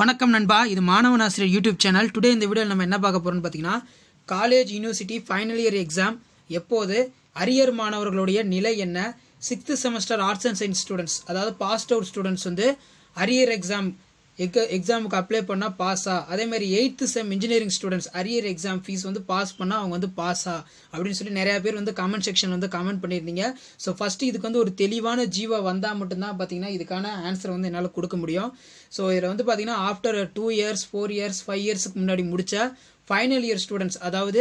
வணக்கம் நண்பா இது மாணவன் ஆசிரியர் யூடியூப் சேனல் டுடே இந்த வீடியோவில் நம்ம என்ன பார்க்க போகிறோம்னு பார்த்தீங்கன்னா college university final year exam எப்போது அரியர் மாணவர்களுடைய நிலை என்ன sixth semester arts and science students அதாவது பாஸ்ட் அவுட் ஸ்டூடெண்ட்ஸ் வந்து அரியர் எக்ஸாம் எக் எக்ஸாமுக்கு அப்ளை பண்ணால் பாஸா மாதிரி eighth sem engineering students arrear exam fees வந்து பாஸ் பண்ணால் அவங்க வந்து பாஸா அப்படின்னு சொல்லி நிறையா பேர் வந்து கமெண்ட் செக்ஷன் வந்து கமெண்ட் பண்ணியிருந்தீங்க ஸோ ஃபஸ்ட்டு இதுக்கு வந்து ஒரு தெளிவான ஜீவா வந்தால் மட்டும்தான் பார்த்தீங்கன்னா இதுக்கான ஆன்சர் வந்து என்னால் கொடுக்க முடியும் ஸோ இதில் வந்து பார்த்தீங்கன்னா after two years four years five இயர்ஸ்க்கு முன்னாடி முடித்த ஃபைனல் இயர் ஸ்டூடெண்ட்ஸ் அதாவது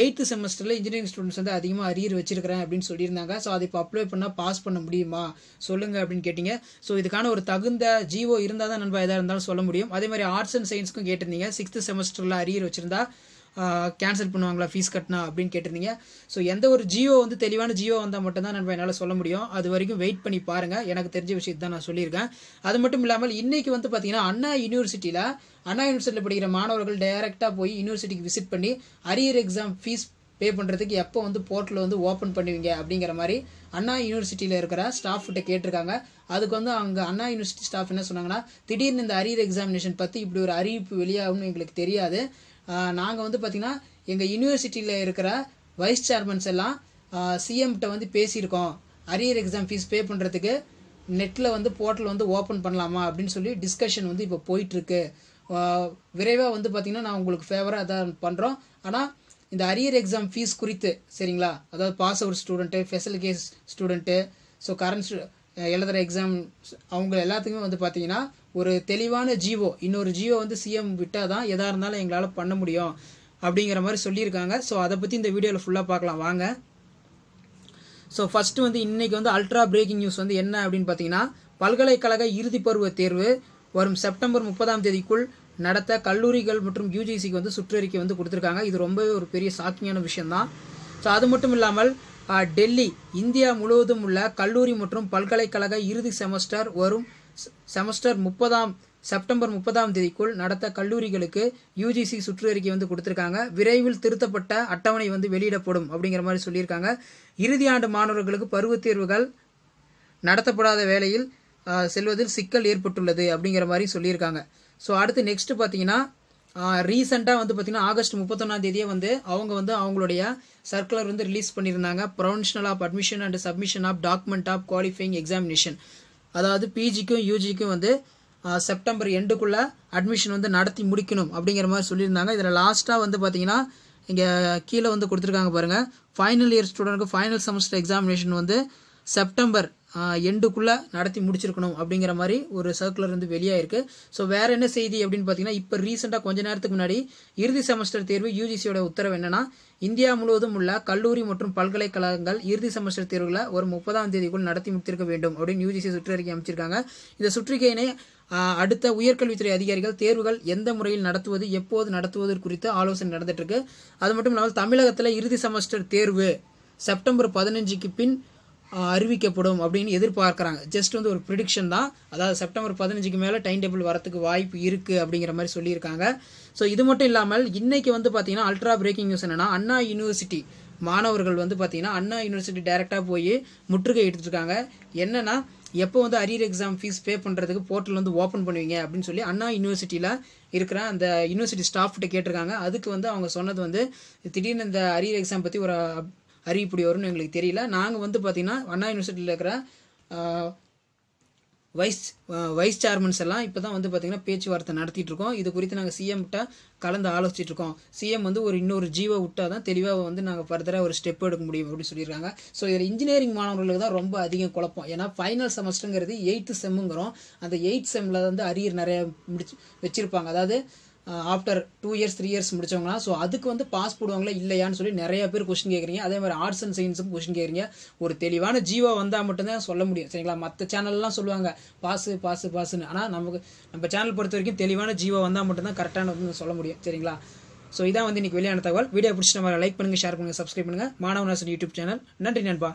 எயித்து செமஸ்டரில் இன்ஜினியரிங் ஸ்டூடெண்ட்ஸ் வந்து அதிகமாக அரியர் வச்சிருக்கிறேன் அப்படின்னு சொல்லியிருந்தாங்க ஸோ அதை இப்போ அப்ளை பண்ணால் பாஸ் பண்ண முடியுமா சொல்லுங்கள் அப்படின்னு கேட்டிங்க ஸோ இதுக்கான ஒரு தகுந்த ஜீவோ இருந்தால் தான் நண்பா எதாக இருந்தாலும் சொல்ல முடியும் அதே மாதிரி ஆர்ட்ஸ் அண்ட் சயின்ஸ்க்கும் கேட்டிருந்தீங்க சிக்ஸ்த்து செமஸ்டரில் அரியர் வச்சிருந்தா கேன்சல் பண்ணுவாங்களா ஃபீஸ் கட்டினா அப்படின்னு கேட்டிருந்தீங்க ஸோ எந்த ஒரு ஜியோ வந்து தெளிவான ஜியோ வந்தால் மட்டும்தான் நம்ம என்னால் சொல்ல முடியும் அது வரைக்கும் வெயிட் பண்ணி பாருங்கள் எனக்கு தெரிஞ்ச விஷயத்தை தான் நான் சொல்லியிருக்கேன் அது மட்டும் இல்லாமல் இன்றைக்கி வந்து பார்த்திங்கன்னா அண்ணா யூனிவர்சிட்டியில் அண்ணா யூனிவர்சிட்டியில் படிக்கிற மாணவர்கள் டைரெக்டாக போய் யூனிவர்சிட்டிக்கு விசிட் பண்ணி அரியர் எக்ஸாம் ஃபீஸ் பே பண்ணுறதுக்கு எப்போ வந்து போர்ட்டலில் வந்து ஓப்பன் பண்ணுவீங்க அப்படிங்கிற மாதிரி அண்ணா யூனிவர்சிட்டியில் இருக்கிற ஸ்டாஃப்கிட்ட கேட்டிருக்காங்க அதுக்கு வந்து அவங்க அண்ணா யூனிவர்சிட்டி ஸ்டாஃப் என்ன சொன்னாங்கன்னா திடீர்னு இந்த அரியர் எக்ஸாமினேஷன் பற்றி இப்படி ஒரு அறிவிப்பு வெளியாகும்னு எங்களுக்கு தெரியாது நாங்கள் வந்து பார்த்திங்கன்னா எங்கள் யூனிவர்சிட்டியில் இருக்கிற வைஸ் சேர்மன்ஸ் எல்லாம் சிஎம்கிட்ட வந்து பேசியிருக்கோம் அரியர் எக்ஸாம் ஃபீஸ் பே பண்ணுறதுக்கு நெட்டில் வந்து போர்ட்டல் வந்து ஓப்பன் பண்ணலாமா அப்படின்னு சொல்லி டிஸ்கஷன் வந்து இப்போ போயிட்டுருக்கு விரைவாக வந்து பார்த்திங்கன்னா நான் உங்களுக்கு ஃபேவராக தான் பண்ணுறோம் ஆனால் இந்த அரியர் எக்ஸாம் ஃபீஸ் குறித்து சரிங்களா அதாவது பாஸ் அவுட் ஸ்டூடெண்ட்டு ஃபெசல் கேஸ் ஸ்டூடெண்ட்டு ஸோ கரண்ட் எழுதுகிற எக்ஸாம் அவங்க எல்லாத்துக்குமே வந்து பார்த்திங்கன்னா ஒரு தெளிவான ஜீவோ இன்னொரு ஜீவோ வந்து சிஎம் விட்டால் தான் எதாக இருந்தாலும் எங்களால் பண்ண முடியும் அப்படிங்கிற மாதிரி சொல்லியிருக்காங்க ஸோ அதை பற்றி இந்த வீடியோவில் ஃபுல்லாக பார்க்கலாம் வாங்க ஸோ ஃபஸ்ட்டு வந்து இன்றைக்கி வந்து அல்ட்ரா பிரேக்கிங் நியூஸ் வந்து என்ன அப்படின்னு பார்த்தீங்கன்னா பல்கலைக்கழக இறுதிப் பருவ தேர்வு வரும் செப்டம்பர் முப்பதாம் தேதிக்குள் நடத்த கல்லூரிகள் மற்றும் யூஜிசிக்கு வந்து சுற்றறிக்கை வந்து கொடுத்துருக்காங்க இது ரொம்பவே ஒரு பெரிய சாக்கியமான விஷயம்தான் ஸோ அது மட்டும் இல்லாமல் டெல்லி இந்தியா முழுவதும் உள்ள கல்லூரி மற்றும் பல்கலைக்கழக இறுதி செமஸ்டர் வரும் செமஸ்டர் முப்பதாம் செப்டம்பர் முப்பதாம் தேதிக்குள் நடத்த கல்லூரிகளுக்கு யூஜிசி சுற்றறிக்கை வந்து கொடுத்துருக்காங்க விரைவில் திருத்தப்பட்ட அட்டவணை வந்து வெளியிடப்படும் அப்படிங்கிற மாதிரி சொல்லியிருக்காங்க இறுதி ஆண்டு மாணவர்களுக்கு பருவத் தேர்வுகள் நடத்தப்படாத வேளையில் செல்வதில் சிக்கல் ஏற்பட்டுள்ளது அப்படிங்கிற மாதிரி சொல்லியிருக்காங்க ஸோ அடுத்து நெக்ஸ்ட்டு பார்த்தீங்கன்னா ரீசெண்டாக வந்து பார்த்திங்கன்னா ஆகஸ்ட் முப்பத்தொன்னாம் தேதியே வந்து அவங்க வந்து அவங்களுடைய சர்க்குலர் வந்து ரிலீஸ் பண்ணியிருந்தாங்க provisional of admission and submission of document of qualifying examination அதாவது பிஜிக்கும் யூஜிக்கும் வந்து செப்டம்பர் எண்டுக்குள்ளே அட்மிஷன் வந்து நடத்தி முடிக்கணும் அப்படிங்கிற மாதிரி சொல்லியிருந்தாங்க இதில் லாஸ்ட்டாக வந்து பார்த்திங்கன்னா இங்கே கீழே வந்து கொடுத்துருக்காங்க பாருங்கள் ஃபைனல் இயர் ஸ்டூடெண்ட்டுக்கு ஃபைனல் செமஸ்டர் எக்ஸாமினேஷன் வந்து செப்டம்பர் எண்டுக்குள்ளே நடத்தி முடிச்சிருக்கணும் அப்படிங்கிற மாதிரி ஒரு சர்க்குலர் வந்து வெளியாயிருக்கு ஸோ வேறு என்ன செய்தி அப்படின்னு பார்த்தீங்கன்னா இப்போ ரீசெண்டாக கொஞ்ச நேரத்துக்கு முன்னாடி இறுதி செமஸ்டர் தேர்வு யூஜிசியோட உத்தரவு என்னன்னா இந்தியா முழுவதும் உள்ள கல்லூரி மற்றும் பல்கலைக்கழகங்கள் இறுதி செமஸ்டர் தேர்வுகளை ஒரு முப்பதாம் தேதிக்குள் நடத்தி முடித்திருக்க வேண்டும் அப்படின்னு யூஜிசி சுற்றறிக்கை அமைச்சிருக்காங்க இந்த சுற்றிக்கையினை அடுத்த உயர்கல்வித்துறை அதிகாரிகள் தேர்வுகள் எந்த முறையில் நடத்துவது எப்போது நடத்துவது குறித்து ஆலோசனை நடந்துட்டு இருக்கு அது மட்டும் இல்லாமல் தமிழகத்தில் இறுதி செமஸ்டர் தேர்வு செப்டம்பர் பதினஞ்சுக்கு பின் அறிவிக்கப்படும் அப்படின்னு எதிர்பார்க்குறாங்க ஜஸ்ட் வந்து ஒரு ப்ரிடிக்ஷன் தான் அதாவது செப்டம்பர் பதினஞ்சுக்கு மேலே டைம் டேபிள் வரத்துக்கு வாய்ப்பு இருக்குது அப்படிங்கிற மாதிரி சொல்லியிருக்காங்க ஸோ இது மட்டும் இல்லாமல் இன்னைக்கு வந்து பார்த்தீங்கன்னா அல்ட்ரா பிரேக்கிங் நியூஸ் என்னென்னா அண்ணா யூனிவர்சிட்டி மாணவர்கள் வந்து பார்த்தீங்கன்னா அண்ணா யூனிவர்சிட்டி டைரெக்டாக போய் முற்றுகை எடுத்துருக்காங்க என்னென்னா எப்போ வந்து அரியர் எக்ஸாம் ஃபீஸ் பே பண்ணுறதுக்கு போர்ட்டல் வந்து ஓப்பன் பண்ணுவீங்க அப்படின்னு சொல்லி அண்ணா யூனிவர்சிட்டியில் இருக்கிற அந்த யூனிவர்சிட்டி ஸ்டாஃப்கிட்ட கேட்டிருக்காங்க அதுக்கு வந்து அவங்க சொன்னது வந்து திடீர்னு இந்த அரியர் எக்ஸாம் பற்றி ஒரு அறிவிப்படி வரும்னு எங்களுக்கு தெரியல நாங்கள் வந்து பார்த்திங்கன்னா அண்ணா யூனிவர்சிட்டியில் இருக்கிற வைஸ் வைஸ் சேர்மன்ஸ் எல்லாம் இப்போ தான் வந்து பார்த்திங்கன்னா பேச்சுவார்த்தை நடத்திட்டு இருக்கோம் இது குறித்து நாங்கள் சிஎம்கிட்ட கலந்து ஆலோசிச்சுட்டு இருக்கோம் சிஎம் வந்து ஒரு இன்னொரு ஜீவோ விட்டால் தான் தெளிவாக வந்து நாங்கள் ஃபர்தராக ஒரு ஸ்டெப் எடுக்க முடியும் அப்படின்னு சொல்லியிருக்காங்க ஸோ இதில் இன்ஜினியரிங் மாணவர்களுக்கு தான் ரொம்ப அதிகம் குழப்பம் ஏன்னா ஃபைனல் செமஸ்டருங்கிறது எயித்து செம்முங்கிறோம் அந்த எயித் செம்மில் வந்து அரியர் நிறைய முடிச்சு வச்சுருப்பாங்க அதாவது after two years three years முடிச்சவங்களாம் ஸோ அதுக்கு வந்து பாஸ் போடுவாங்களா இல்லையான்னு சொல்லி நிறைய பேர் கொஸ்டின் கேட்குறீங்க அதே மாதிரி ஆர்ட்ஸ் அண்ட் சயின்ஸும் கொஸ்டின் கேட்குறீங்க ஒரு தெளிவான ஜீவா வந்தால் மட்டும்தான் சொல்ல முடியும் சரிங்களா மற்ற சேனல்லாம் சொல்லுவாங்க பாஸு பாஸு பாஸுன்னு ஆனால் நமக்கு நம்ம சேனல் பொறுத்த வரைக்கும் தெளிவான ஜீவா வந்தால் மட்டும்தான் கரெக்டான சொல்ல முடியும் சரிங்களா ஸோ இதான் வந்து இன்றைக்கி வெளியான தகவல் வீடியோ பிடிச்சி நம்ம லைக் பண்ணுங்கள் ஷேர் பண்ணுங்கள் சப்ஸ்கிரைப் பண்ணுங்கள் மாணவனாசன் யூடியூப் சேனல் நன்றி நண்பா